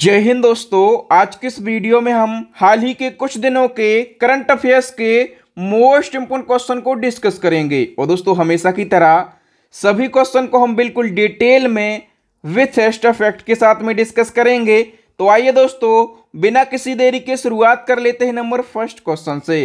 जय हिंद दोस्तों आज के इस वीडियो में हम हाल ही के कुछ दिनों के करंट अफेयर्स के मोस्ट इम्पोर्टेंट क्वेश्चन को डिस्कस करेंगे और दोस्तों हमेशा की तरह सभी क्वेश्चन को हम बिल्कुल डिटेल में विथ एस्ट अफेक्ट के साथ में डिस्कस करेंगे तो आइए दोस्तों बिना किसी देरी के शुरुआत कर लेते हैं नंबर फर्स्ट क्वेश्चन से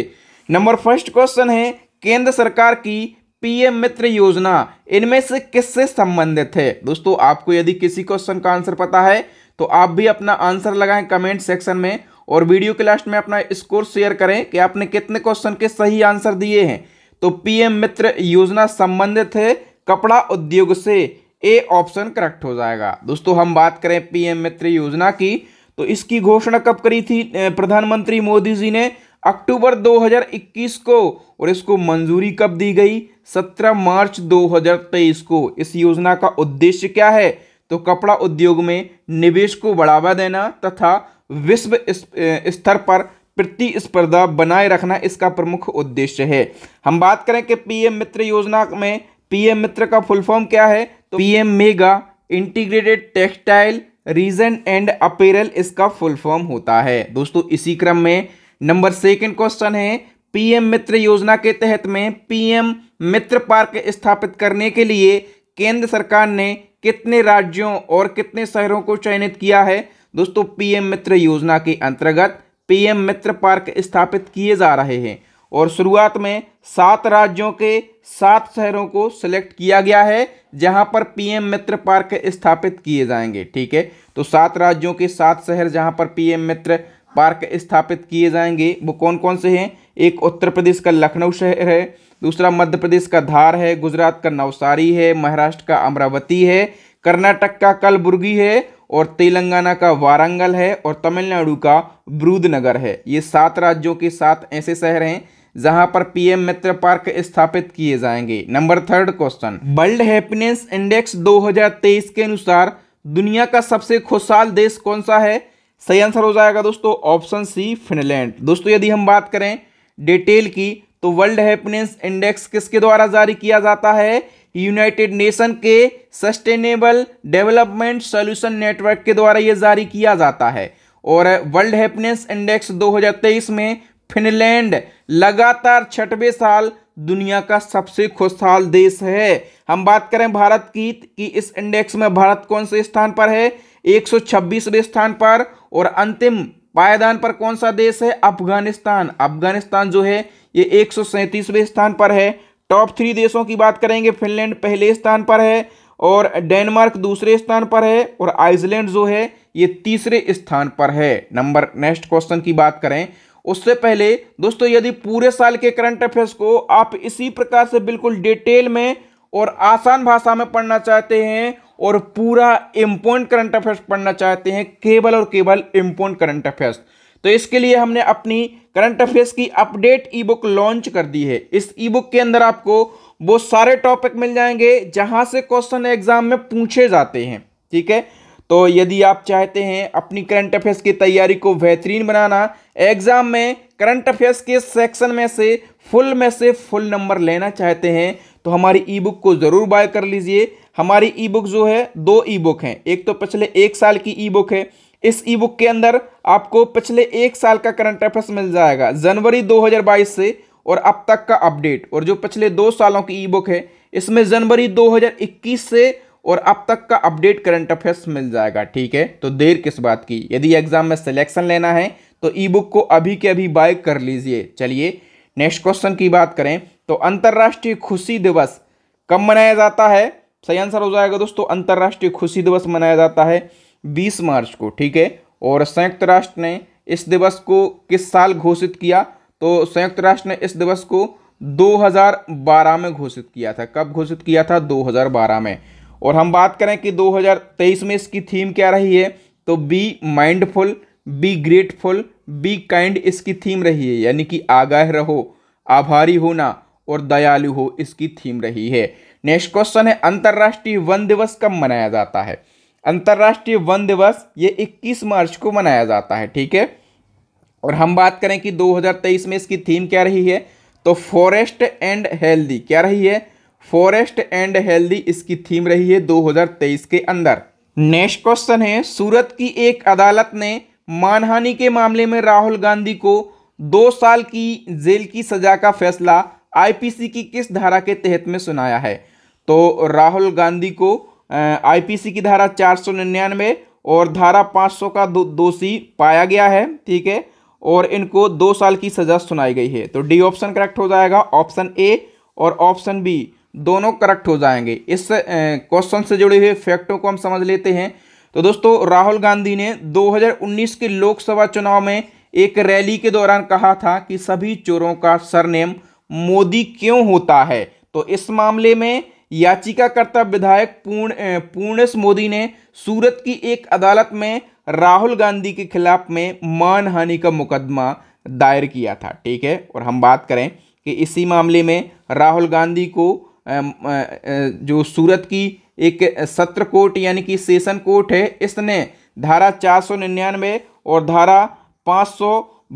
नंबर फर्स्ट क्वेश्चन है केंद्र सरकार की पीएम मित्र योजना इनमें से किससे संबंधित है दोस्तों आपको यदि किसी क्वेश्चन का आंसर पता है तो आप भी अपना आंसर लगाएं कमेंट सेक्शन में और वीडियो के लास्ट में अपना स्कोर शेयर करें कि आपने कितने क्वेश्चन के सही आंसर दिए हैं तो पीएम मित्र योजना संबंधित है कपड़ा उद्योग से ए ऑप्शन करेक्ट हो जाएगा दोस्तों हम बात करें पीएम मित्र योजना की तो इसकी घोषणा कब करी थी प्रधानमंत्री मोदी जी ने अक्टूबर 2021 को और इसको मंजूरी कब दी गई 17 मार्च 2023 को इस योजना का उद्देश्य क्या है तो कपड़ा उद्योग में निवेश को बढ़ावा देना तथा विश्व स्तर पर प्रतिस्पर्धा बनाए रखना इसका प्रमुख उद्देश्य है हम बात करें कि पीएम मित्र योजना में पीएम मित्र का फुल फॉर्म क्या है तो PM mega integrated textile region and apparel इसका फुल फॉर्म होता है दोस्तों इसी क्रम में नंबर सेकंड क्वेश्चन है पीएम मित्र योजना के तहत में पीएम मित्र पार्क स्थापित करने के लिए केंद्र सरकार ने कितने राज्यों और कितने शहरों को चयनित किया है दोस्तों पीएम मित्र योजना के अंतर्गत पीएम मित्र पार्क स्थापित किए जा रहे हैं और शुरुआत में सात राज्यों के सात शहरों को सिलेक्ट किया गया है जहां पर पीएम मित्र पार्क स्थापित किए जाएंगे ठीक है तो सात राज्यों के सात शहर जहां पर पीएम मित्र पार्क स्थापित किए जाएंगे वो कौन कौन से हैं एक उत्तर प्रदेश का लखनऊ शहर है दूसरा मध्य प्रदेश का धार है गुजरात का नवसारी है महाराष्ट्र का अमरावती है कर्नाटक का कलबुर्गी है और तेलंगाना का वारंगल है और तमिलनाडु का ब्रूदनगर है ये सात राज्यों के सात ऐसे शहर हैं जहां पर पीएम मित्र पार्क स्थापित किए जाएंगे number third question world happiness index 2023 के अनुसार दुनिया का सबसे खुशहाल देश कौन सा है सही आंसर हो जाएगा दोस्तों ऑप्शन सी फिनलैंड दोस्तों यदि हम बात करें डिटेल की तो वर्ल्ड हैप्पीनेस इंडेक्स किसके द्वारा जारी किया जाता है यूनाइटेड नेशन के सस्टेनेबल डेवलपमेंट सोल्यूशन नेटवर्क के द्वारा यह जारी किया जाता है और वर्ल्ड हैप्पीनेस इंडेक्स 2023 में फिनलैंड लगातार छठवें साल दुनिया का सबसे खुशहाल देश है हम बात करें भारत की कि इस इंडेक्स में भारत कौन से स्थान पर है एक स्थान पर और अंतिम पायदान पर कौन सा देश है अफगानिस्तान अफगानिस्तान जो है ये एक स्थान पर है टॉप थ्री देशों की बात करेंगे फिनलैंड पहले स्थान पर है और डेनमार्क दूसरे स्थान पर है और आइसलैंड जो है ये तीसरे स्थान पर है नंबर नेक्स्ट क्वेश्चन की बात करें उससे पहले दोस्तों यदि पूरे साल के करंट अफेयर्स को आप इसी प्रकार से बिल्कुल डिटेल में और आसान भाषा में पढ़ना चाहते हैं और पूरा इम्पोर्ट करंट अफेयर्स पढ़ना चाहते हैं केवल और केवल इम्पोर्ट करंट अफेयर्स तो इसके लिए हमने अपनी करंट अफेयर्स की अपडेट ई बुक लॉन्च कर दी है इस ई बुक के अंदर आपको वो सारे टॉपिक मिल जाएंगे जहाँ से क्वेश्चन एग्जाम में पूछे जाते हैं ठीक है तो यदि आप चाहते हैं अपनी करंट अफेयर्स की तैयारी को बेहतरीन बनाना एग्ज़ाम में करंट अफेयर्स के सेक्शन में से फुल में से फुल नंबर लेना चाहते हैं तो हमारी ई बुक को ज़रूर बाय कर लीजिए हमारी ई बुक जो है दो ई बुक हैं एक तो पिछले एक साल की ई बुक है इस ई बुक के अंदर आपको पिछले एक साल का करंट अफेयर्स मिल जाएगा जनवरी 2022 से और अब तक का अपडेट और जो पिछले दो सालों की ई बुक है इसमें जनवरी 2021 से और अब तक का अपडेट करंट अफेयर्स मिल जाएगा ठीक है तो देर किस बात की यदि एग्जाम में सिलेक्शन लेना है तो ई बुक को अभी के अभी बाय कर लीजिए चलिए नेक्स्ट क्वेश्चन की बात करें तो अंतर्राष्ट्रीय खुशी दिवस कब मनाया जाता है सही आंसर हो जाएगा दोस्तों अंतर्राष्ट्रीय खुशी दिवस मनाया जाता है 20 मार्च को ठीक है और संयुक्त राष्ट्र ने इस दिवस को किस साल घोषित किया तो संयुक्त राष्ट्र ने इस दिवस को 2012 में घोषित किया था कब घोषित किया था 2012 में और हम बात करें कि 2023 में इसकी थीम क्या रही है तो be mindful be grateful be kind इसकी थीम रही है यानी कि आगाह रहो आभारी होना और दयालु हो इसकी थीम रही है नेक्स्ट क्वेश्चन है अंतर्राष्ट्रीय वन दिवस कब मनाया जाता है अंतर्राष्ट्रीय वन दिवस ये 21 मार्च को मनाया जाता है ठीक है और हम बात करें कि 2023 में इसकी थीम क्या रही है तो फॉरेस्ट एंड हेल्दी क्या रही है फॉरेस्ट एंड हेल्दी इसकी थीम रही है 2023 के अंदर नेक्स्ट क्वेश्चन है सूरत की एक अदालत ने मानहानि के मामले में राहुल गांधी को दो साल की जेल की सजा का फैसला आईपीसी की किस धारा के तहत में सुनाया है तो राहुल गांधी को आईपीसी की धारा चार सौ निन्यानवे और धारा पाँच सौ का दो, दोषी पाया गया है ठीक है और इनको दो साल की सज़ा सुनाई गई है तो डी ऑप्शन करेक्ट हो जाएगा ऑप्शन ए और ऑप्शन बी दोनों करेक्ट हो जाएंगे इस क्वेश्चन से जुड़े हुए फैक्टों को हम समझ लेते हैं तो दोस्तों राहुल गांधी ने 2019 के लोकसभा चुनाव में एक रैली के दौरान कहा था कि सभी चोरों का सरनेम मोदी क्यों होता है तो इस मामले में याचिकाकर्ता विधायक पूर्ण पूर्णेश मोदी ने सूरत की एक अदालत में राहुल गांधी के खिलाफ में मानहानि का मुकदमा दायर किया था ठीक है और हम बात करें कि इसी मामले में राहुल गांधी को जो सूरत की एक सत्र कोर्ट यानी कि सेशन कोर्ट है इसने धारा चार सौ निन्यानवे और धारा पाँच सौ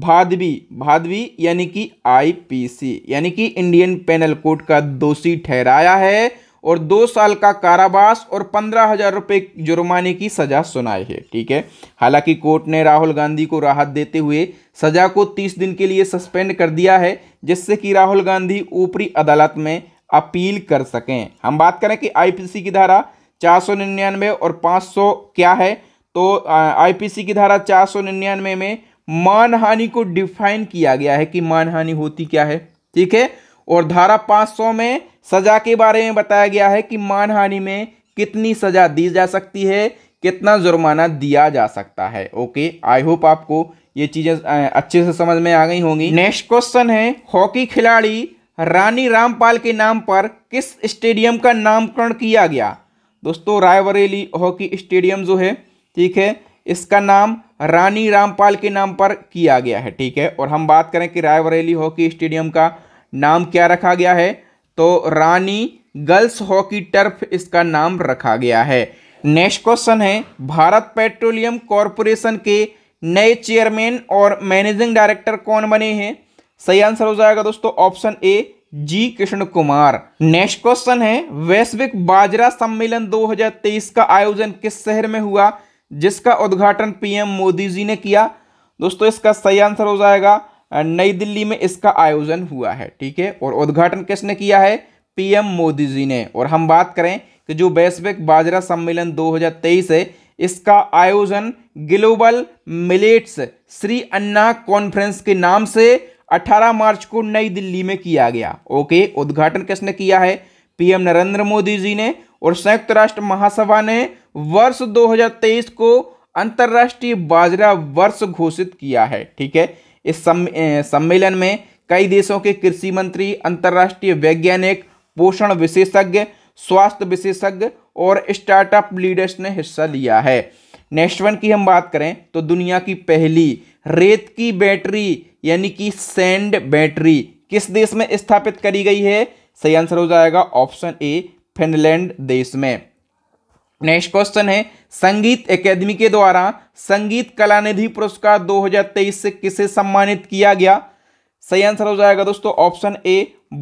भादवी भादवी यानी कि आईपीसी यानी कि इंडियन पेनल कोड का दोषी ठहराया है और दो साल का कारावास और पंद्रह हजार रुपये जुर्माने की सजा सुनाई है ठीक है हालांकि कोर्ट ने राहुल गांधी को राहत देते हुए सजा को तीस दिन के लिए सस्पेंड कर दिया है जिससे कि राहुल गांधी ऊपरी अदालत में अपील कर सकें हम बात करें कि आईपीसी की धारा चार सौ निन्यानवे और पाँच सौ क्या है तो आईपीसी की धारा चार सौ निन्यानवे में मानहानि को डिफाइन किया गया है कि मानहानि होती क्या है ठीक है और धारा 500 में सजा के बारे में बताया गया है कि मानहानि में कितनी सजा दी जा सकती है कितना जुर्माना दिया जा सकता है ओके आई होप आपको ये चीज़ें अच्छे से समझ में आ गई होंगी नेक्स्ट क्वेश्चन है हॉकी खिलाड़ी रानी रामपाल के नाम पर किस स्टेडियम का नामकरण किया गया दोस्तों रायबरेली हॉकी स्टेडियम जो है ठीक है इसका नाम रानी रामपाल के नाम पर किया गया है ठीक है और हम बात करें कि रायबरेली हॉकी स्टेडियम का नाम क्या रखा गया है तो रानी गर्ल्स हॉकी टर्फ इसका नाम रखा गया है नेक्स्ट क्वेश्चन है भारत पेट्रोलियम कॉरपोरेशन के नए चेयरमैन और मैनेजिंग डायरेक्टर कौन बने हैं सही आंसर हो जाएगा दोस्तों option A G Krishna Kumar next question है वैश्विक बाजरा सम्मेलन 2023 का आयोजन किस शहर में हुआ जिसका उद्घाटन पीएम मोदी जी ने किया दोस्तों इसका सही आंसर हो जाएगा नई दिल्ली में इसका आयोजन हुआ है ठीक है और उद्घाटन किसने किया है पीएम मोदी जी ने और हम बात करें कि जो वैश्विक बाजरा सम्मेलन 2023 है इसका आयोजन global millets Shri Anna conference के नाम से 18 मार्च को नई दिल्ली में किया गया ओके उद्घाटन किसने किया है पीएम नरेंद्र मोदी जी ने और संयुक्त राष्ट्र महासभा ने वर्ष 2023 को अंतर्राष्ट्रीय बाजरा वर्ष घोषित किया है ठीक है इस सम्मेलन में कई देशों के कृषि मंत्री अंतर्राष्ट्रीय वैज्ञानिक पोषण विशेषज्ञ स्वास्थ्य विशेषज्ञ और स्टार्टअप लीडर्स ने हिस्सा लिया है नेक्स्ट वन की हम बात करें तो दुनिया की पहली रेत की बैटरी यानी कि सैंड बैटरी किस देश में स्थापित करी गई है सही आंसर हो जाएगा ऑप्शन ए फिनलैंड देश में नेक्स्ट क्वेश्चन है संगीत एकेडमी के द्वारा संगीत कला निधि पुरस्कार 2023 से किसे सम्मानित किया गया सही आंसर हो जाएगा दोस्तों ऑप्शन ए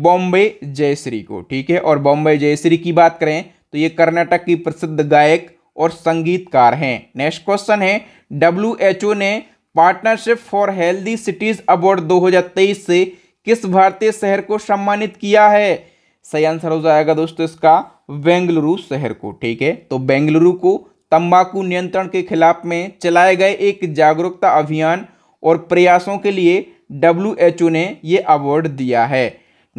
बॉम्बे जयश्री को ठीक है और बॉम्बे जयश्री की बात करें तो ये कर्नाटक की प्रसिद्ध गायक और संगीतकार हैं नेक्स्ट क्वेश्चन है डब्ल्यू ने partnership for healthy cities award 2023 से किस भारतीय शहर को सम्मानित किया है सही आंसर हो जाएगा दोस्तों इसका बेंगलुरु शहर को ठीक है तो बेंगलुरु को तंबाकू नियंत्रण के खिलाफ में चलाए गए एक जागरूकता अभियान और प्रयासों के लिए डब्ल्यू ने ये अवार्ड दिया है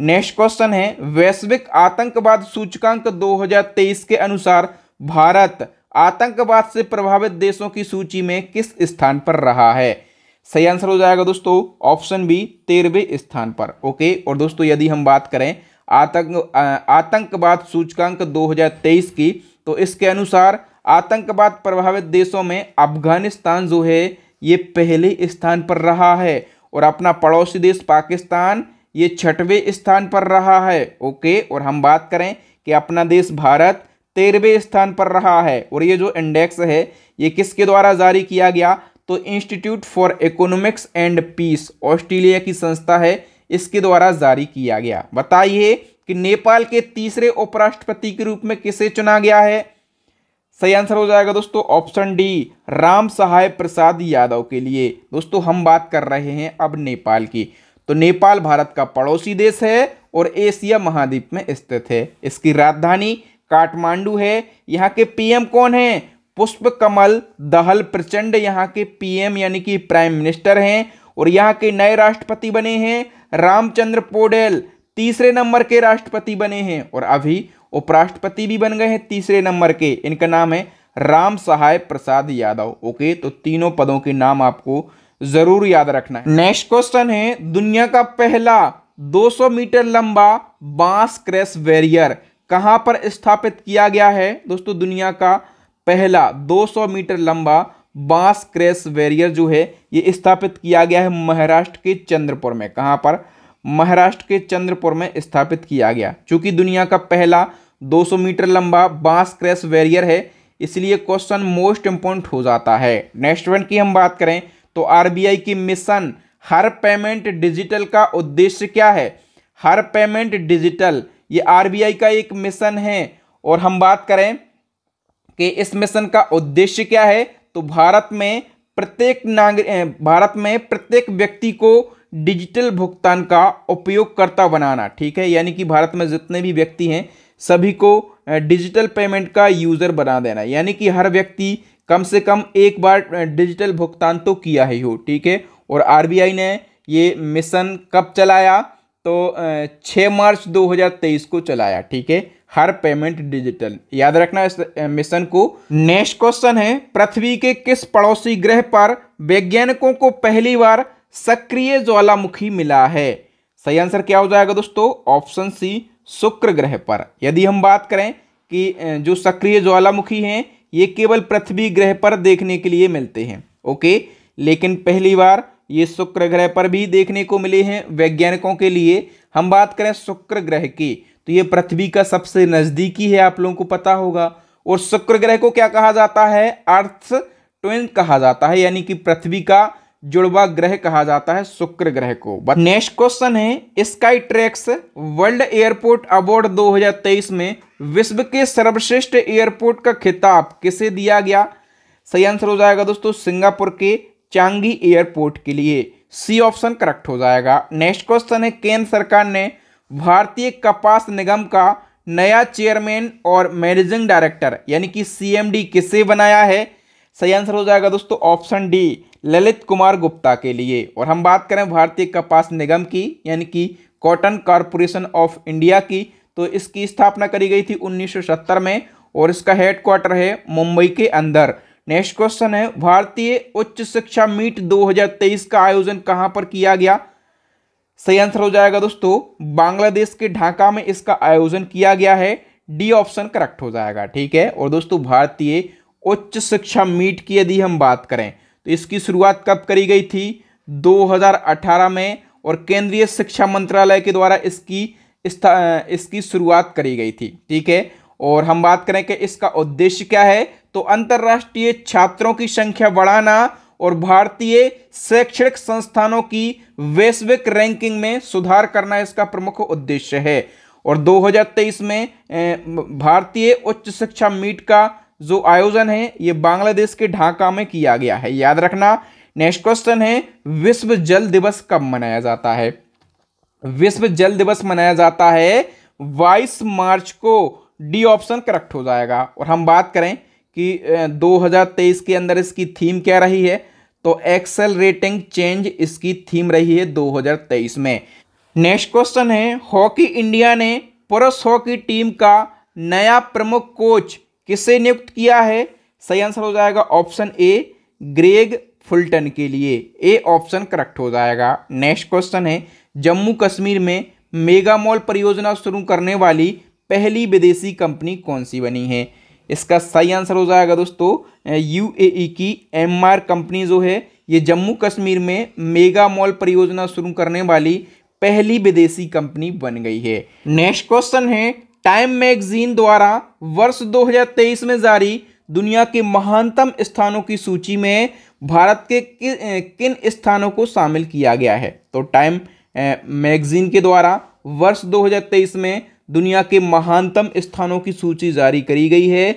नेक्स्ट क्वेश्चन है वैश्विक आतंकवाद सूचकांक 2023 के अनुसार भारत आतंकवाद से प्रभावित देशों की सूची में किस स्थान पर रहा है सही आंसर हो जाएगा दोस्तों ऑप्शन बी तेरहवें स्थान पर ओके और दोस्तों यदि हम बात करें आतंक आतंकवाद सूचकांक 2023 की तो इसके अनुसार आतंकवाद प्रभावित देशों में अफगानिस्तान जो है ये पहले स्थान पर रहा है और अपना पड़ोसी देश पाकिस्तान ये छठवें स्थान पर रहा है ओके और हम बात करें कि अपना देश भारत तेरहवें स्थान पर रहा है और ये जो इंडेक्स है ये किसके द्वारा जारी किया गया तो institute for economics and peace Australia की संस्था है इसके द्वारा जारी किया गया बताइए कि नेपाल के तीसरे उपराष्ट्रपति के रूप में किसे चुना गया है सही आंसर हो जाएगा दोस्तों ऑप्शन डी राम सहाय प्रसाद यादव के लिए दोस्तों हम बात कर रहे हैं अब नेपाल की तो नेपाल भारत का पड़ोसी देश है और एशिया महाद्वीप में स्थित है इसकी राजधानी काठमांडू है यहाँ के पीएम कौन है पुष्प कमल दहल प्रचंड यहाँ के पीएम यानी कि प्राइम मिनिस्टर हैं और यहाँ के नए राष्ट्रपति बने हैं रामचंद्र पोडेल तीसरे नंबर के राष्ट्रपति बने हैं और अभी उपराष्ट्रपति भी बन गए हैं तीसरे नंबर के इनका नाम है राम सहाय प्रसाद यादव ओके तो तीनों पदों के नाम आपको जरूर याद रखना है नेक्स्ट क्वेश्चन है दुनिया का पहला 200 मीटर लंबा बांस क्रेस बैरियर कहां पर स्थापित किया गया है दोस्तों दुनिया का पहला 200 मीटर लंबा बांस क्रेस वैरियर जो है ये स्थापित किया गया है महाराष्ट्र के चंद्रपुर में कहां पर महाराष्ट्र के चंद्रपुर में स्थापित किया गया चूंकि दुनिया का पहला 200 मीटर लंबा बांस क्रैश वैरियर है इसलिए क्वेश्चन मोस्ट इम्पोर्टेंट हो जाता है नेक्स्ट वन की हम बात करें तो आर की मिशन हर पेमेंट डिजिटल का उद्देश्य क्या है हर पेमेंट डिजिटल ये आर का एक मिशन है और हम बात करें कि इस मिशन का उद्देश्य क्या है तो भारत में प्रत्येक नागरिक भारत में प्रत्येक व्यक्ति को डिजिटल भुगतान का उपयोगकर्ता बनाना ठीक है यानी कि भारत में जितने भी व्यक्ति हैं सभी को डिजिटल पेमेंट का यूज़र बना देना यानी कि हर व्यक्ति कम से कम एक बार डिजिटल भुगतान तो किया ही हो ठीक है और आरबीआई ने ये मिशन कब चलाया तो 6 मार्च 2023 को चलाया ठीक है हर पेमेंट डिजिटल याद रखना इस मिशन को नेक्स्ट क्वेश्चन है पृथ्वी के किस पड़ोसी ग्रह पर वैज्ञानिकों को पहली बार सक्रिय ज्वालामुखी मिला है सही आंसर क्या हो जाएगा दोस्तों ऑप्शन सी शुक्र ग्रह पर यदि हम बात करें कि जो सक्रिय ज्वालामुखी हैं ये केवल पृथ्वी ग्रह पर देखने के लिए मिलते हैं ओके लेकिन पहली बार ये शुक्र ग्रह पर भी देखने को मिले हैं वैज्ञानिकों के लिए हम बात करें शुक्र ग्रह की तो ये पृथ्वी का सबसे नज़दीकी है आप लोगों को पता होगा और शुक्र ग्रह को क्या कहा जाता है अर्थ ट्विन कहा जाता है यानी कि पृथ्वी का जुड़वा ग्रह कहा जाता है शुक्र ग्रह को नेक्स्ट क्वेश्चन है Skytrax world airport award 2023 में विश्व के सर्वश्रेष्ठ एयरपोर्ट का खिताब किसे दिया गया सही आंसर हो जाएगा दोस्तों सिंगापुर के चांगी एयरपोर्ट के लिए सी ऑप्शन करेक्ट हो जाएगा नेक्स्ट क्वेश्चन है केंद्र सरकार ने भारतीय कपास निगम का नया चेयरमैन और मैनेजिंग डायरेक्टर यानी कि सीएमडी किसे बनाया है सही आंसर हो जाएगा दोस्तों ऑप्शन डी ललित कुमार गुप्ता के लिए और हम बात करें भारतीय कपास निगम की यानी कि कॉटन कॉरपोरेशन ऑफ इंडिया की तो इसकी स्थापना करी गई थी 1970 में और इसका हेडक्वार्टर है मुंबई के अंदर नेक्स्ट क्वेश्चन है भारतीय उच्च शिक्षा मीट 2023 का आयोजन कहाँ पर किया गया सही आंसर हो जाएगा दोस्तों बांग्लादेश के ढाका में इसका आयोजन किया गया है डी ऑप्शन करेक्ट हो जाएगा ठीक है और दोस्तों भारतीय उच्च शिक्षा मीट की यदि हम बात करें तो इसकी शुरुआत कब करी गई थी 2018 में और केंद्रीय शिक्षा मंत्रालय के द्वारा इसकी इसकी शुरुआत करी गई थी ठीक है और हम बात करें कि इसका उद्देश्य क्या है तो अंतर्राष्ट्रीय छात्रों की संख्या बढ़ाना और भारतीय शैक्षणिक संस्थानों की वैश्विक रैंकिंग में सुधार करना इसका प्रमुख उद्देश्य है और 2023 में भारतीय उच्च शिक्षा मीट का जो आयोजन है ये बांग्लादेश के ढाका में किया गया है याद रखना नेक्स्ट क्वेश्चन है विश्व जल दिवस कब मनाया जाता है विश्व जल दिवस मनाया जाता है बाईस मार्च को डी ऑप्शन करेक्ट हो जाएगा और हम बात करें कि 2023 के अंदर इसकी थीम क्या रही है तो एक्सेल रेटिंग चेंज इसकी थीम रही है 2023 में नेक्स्ट क्वेश्चन है हॉकी इंडिया ने पुरुष हॉकी टीम का नया प्रमुख कोच किससे नियुक्त किया है सही आंसर हो जाएगा ऑप्शन ए ग्रेग फुलटन के लिए ए ऑप्शन करेक्ट हो जाएगा नेक्स्ट क्वेश्चन है जम्मू कश्मीर में मेगा मॉल परियोजना शुरू करने वाली पहली विदेशी कंपनी कौन सी बनी है इसका सही आंसर हो जाएगा दोस्तों यूएई की एमआर कंपनी जो है ये जम्मू कश्मीर में मेगा मॉल परियोजना शुरू करने वाली पहली विदेशी कंपनी बन गई है नेक्स्ट क्वेश्चन है टाइम मैगजीन द्वारा वर्ष 2023 में जारी दुनिया के महानतम स्थानों की सूची में भारत के कि, किन स्थानों को शामिल किया गया है तो टाइम मैगजीन के द्वारा वर्ष 2023 में दुनिया के महानतम स्थानों की सूची जारी करी गई है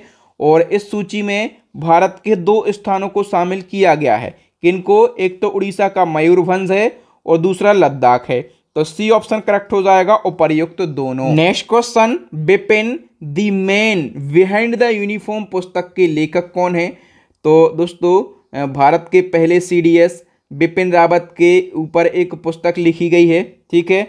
और इस सूची में भारत के दो स्थानों को शामिल किया गया है किनको एक तो उड़ीसा का मयूरभंज है और दूसरा लद्दाख है तो सी ऑप्शन करेक्ट हो जाएगा उपरयुक्त दोनों next question Bipin the man behind the uniform पुस्तक के लेखक कौन है तो दोस्तों भारत के पहले सीडीएस बिपिन रावत के ऊपर एक पुस्तक लिखी गई है ठीक है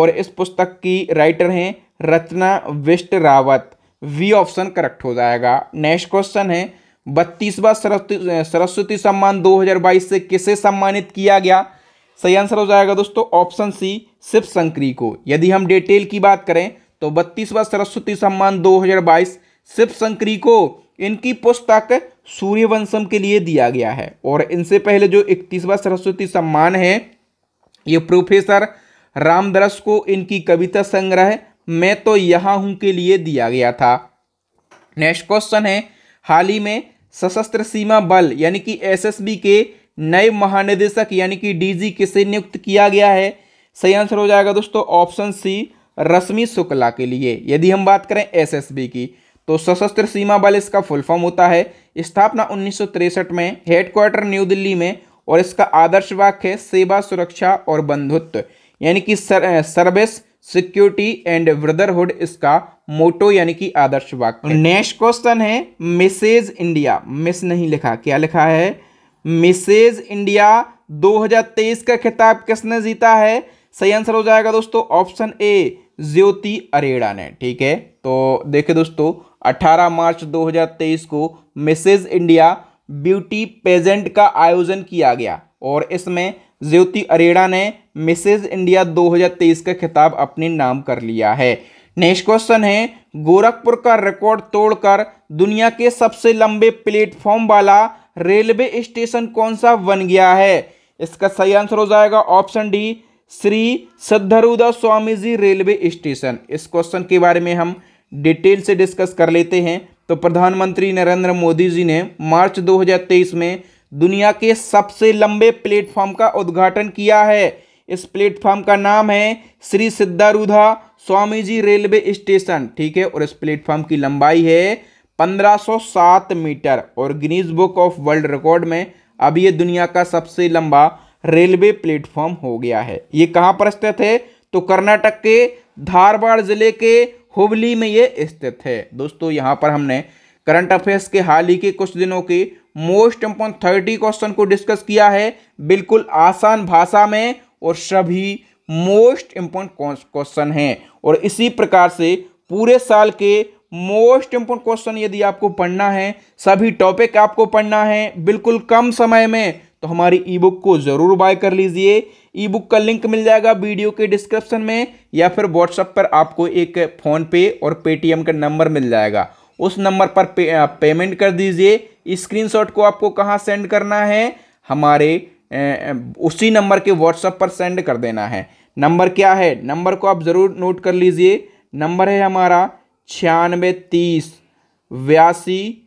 और इस पुस्तक की राइटर हैं Rachna Bisht Rawat B option correct हो जाएगा नेक्स्ट क्वेश्चन है बत्तीसवा सरस्वती सरस्वती सम्मान 2022 से किसे सम्मानित किया गया सही आंसर हो जाएगा दोस्तों ऑप्शन सी शिव शंकरी को यदि हम डिटेल की बात करें तो बत्तीसवा सरस्वती सम्मान 2022 शिव शंकरी को इनकी पुस्तक सूर्यवंशम के लिए दिया गया है और इनसे पहले जो इकतीसवा सरस्वती सम्मान है ये प्रोफेसर रामदरस को इनकी कविता संग्रह मैं तो यहाँ हूँ के लिए दिया गया था नेक्स्ट क्वेश्चन है हाल ही में सशस्त्र सीमा बल यानी कि एसएसबी के नए महानिदेशक यानी कि डीजी किसे नियुक्त किया गया है सही आंसर हो जाएगा दोस्तों ऑप्शन सी रश्मि शुक्ला के लिए यदि हम बात करें एसएसबी की तो सशस्त्र सीमा बल इसका फुल फॉर्म होता है स्थापना उन्नीस में हेडक्वार्टर न्यू दिल्ली में और इसका आदर्श वाक्य है सेवा सुरक्षा और बंधुत्व यानी कि sir, service security and brotherhood इसका मोटो यानी कि आदर्श वाक्य नेक्स्ट क्वेश्चन है मिसेज इंडिया मिस नहीं लिखा क्या लिखा है मिसेज इंडिया 2023 का खिताब किसने जीता है सही आंसर हो जाएगा दोस्तों ऑप्शन ए ज्योति अरेड़ा ने ठीक है तो देखिए दोस्तों 18 मार्च 2023 को मिसेज इंडिया ब्यूटी पेजेंट का आयोजन किया गया और इसमें ज्योति अरेड़ा ने मिसेज इंडिया 2023 का खिताब अपने नाम कर लिया है नेक्स्ट क्वेश्चन है गोरखपुर का रिकॉर्ड तोड़कर दुनिया के सबसे लंबे प्लेटफॉर्म वाला रेलवे स्टेशन कौन सा बन गया है इसका सही आंसर हो जाएगा option D Shri Siddharoodha Swami ji railway station इस क्वेश्चन के बारे में हम डिटेल से डिस्कस कर लेते हैं तो प्रधानमंत्री नरेंद्र मोदी जी ने मार्च 2023 में दुनिया के सबसे लंबे प्लेटफॉर्म का उद्घाटन किया है इस प्लेटफॉर्म का नाम है श्री सिद्धारूधा स्वामी जी रेलवे स्टेशन ठीक है और इस प्लेटफॉर्म की लंबाई है 1507 मीटर और Guinness book of world record में अब ये दुनिया का सबसे लंबा रेलवे प्लेटफॉर्म हो गया है ये कहाँ पर स्थित है तो कर्नाटक के धारवाड़ जिले के हुबली में ये स्थित है दोस्तों यहाँ पर हमने करंट अफेयर्स के हाल ही के कुछ दिनों के मोस्ट इम्पोर्टेंट थर्टी क्वेश्चन को डिस्कस किया है बिल्कुल आसान भाषा में और सभी मोस्ट इम्पोर्टेंट क्वेश्चन हैं और इसी प्रकार से पूरे साल के मोस्ट इंपोर्टेंट क्वेश्चन यदि आपको पढ़ना है सभी टॉपिक आपको पढ़ना है बिल्कुल कम समय में तो हमारी ई बुक को जरूर बाय कर लीजिए ई बुक का लिंक मिल जाएगा वीडियो के डिस्क्रिप्शन में या फिर व्हाट्सएप पर आपको एक फ़ोन पे और पेटीएम का नंबर मिल जाएगा उस नंबर पर पे, पेमेंट कर दीजिए स्क्रीनशॉट को आपको कहाँ सेंड करना है हमारे ए, उसी नंबर के व्हाट्सएप पर सेंड कर देना है नंबर क्या है नंबर को आप ज़रूर नोट कर लीजिए नंबर है हमारा छियानवे तीस बयासी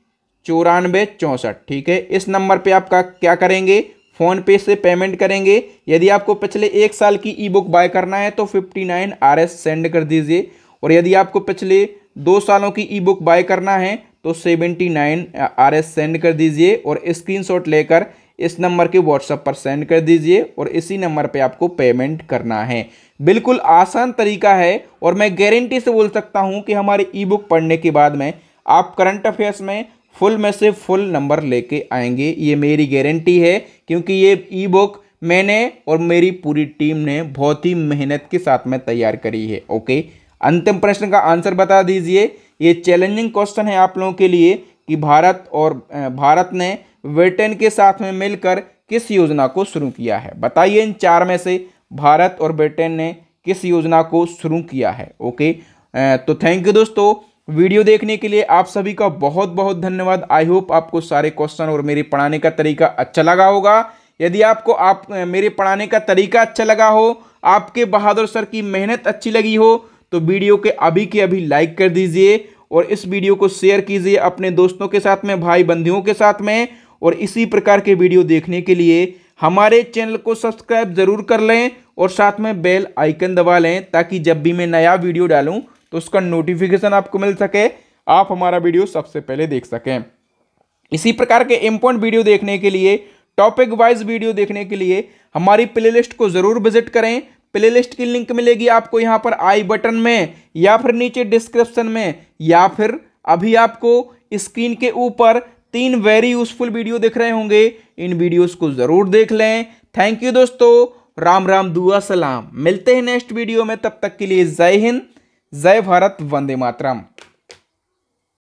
चौरानवे चौंसठ ठीक है इस नंबर पे आपका क्या करेंगे फ़ोन पे से पेमेंट करेंगे यदि आपको पिछले एक साल की ई बुक बाय करना है तो fifty nine R S send कर दीजिए और यदि आपको पिछले दो सालों की ई बुक बाय करना है तो seventy nine R S send कर दीजिए और स्क्रीनशॉट लेकर इस नंबर के व्हाट्सएप पर सेंड कर दीजिए और इसी नंबर पे आपको पेमेंट करना है बिल्कुल आसान तरीका है और मैं गारंटी से बोल सकता हूँ कि हमारी ई बुक पढ़ने के बाद में आप करंट अफेयर्स में फुल में से फुल नंबर लेके आएंगे ये मेरी गारंटी है क्योंकि ये ई बुक मैंने और मेरी पूरी टीम ने बहुत ही मेहनत के साथ में तैयार करी है ओके अंतिम प्रश्न का आंसर बता दीजिए ये चैलेंजिंग क्वेश्चन है आप लोगों के लिए कि भारत और भारत ने ब्रिटेन के साथ में मिलकर किस योजना को शुरू किया है बताइए इन चार में से भारत और ब्रिटेन ने किस योजना को शुरू किया है ओके तो थैंक यू दोस्तों वीडियो देखने के लिए आप सभी का बहुत बहुत धन्यवाद आई होप आपको सारे क्वेश्चन और मेरे पढ़ाने का तरीका अच्छा लगा होगा यदि आपको आप मेरे पढ़ाने का तरीका अच्छा लगा हो आपके बहादुर सर की मेहनत अच्छी लगी हो तो वीडियो के अभी के अभी लाइक कर दीजिए और इस वीडियो को शेयर कीजिए अपने दोस्तों के साथ में भाई बंधुओं के साथ में और इसी प्रकार के वीडियो देखने के लिए हमारे चैनल को सब्सक्राइब ज़रूर कर लें और साथ में बेल आइकन दबा लें ताकि जब भी मैं नया वीडियो डालूँ तो उसका नोटिफिकेशन आपको मिल सके आप हमारा वीडियो सबसे पहले देख सकें इसी प्रकार के इम्पोर्टेंट वीडियो देखने के लिए टॉपिक वाइज वीडियो देखने के लिए हमारी प्लेलिस्ट को ज़रूर विजिट करें प्लेलिस्ट की लिंक मिलेगी आपको यहाँ पर आई बटन में या फिर नीचे डिस्क्रिप्शन में या फिर अभी आपको स्क्रीन के ऊपर तीन वेरी यूजफुल वीडियो देख रहे होंगे इन वीडियोस को ज़रूर देख लें थैंक यू दोस्तों राम राम दुआ सलाम मिलते हैं नेक्स्ट वीडियो में तब तक के लिए जय हिंद जय भारत वंदे मातरम